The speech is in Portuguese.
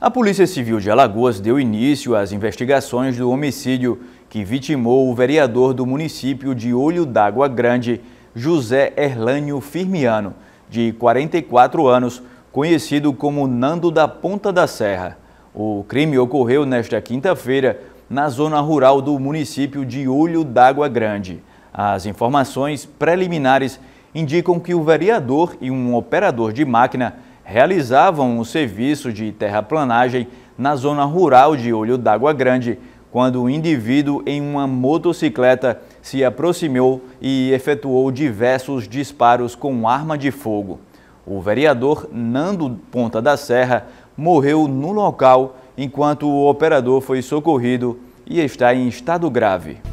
A Polícia Civil de Alagoas deu início às investigações do homicídio que vitimou o vereador do município de Olho d'Água Grande, José Erlânio Firmiano, de 44 anos, conhecido como Nando da Ponta da Serra. O crime ocorreu nesta quinta-feira na zona rural do município de Olho d'Água Grande. As informações preliminares indicam que o vereador e um operador de máquina realizavam o serviço de terraplanagem na zona rural de Olho d'Água Grande, quando um indivíduo em uma motocicleta se aproximou e efetuou diversos disparos com arma de fogo. O vereador Nando Ponta da Serra morreu no local enquanto o operador foi socorrido e está em estado grave.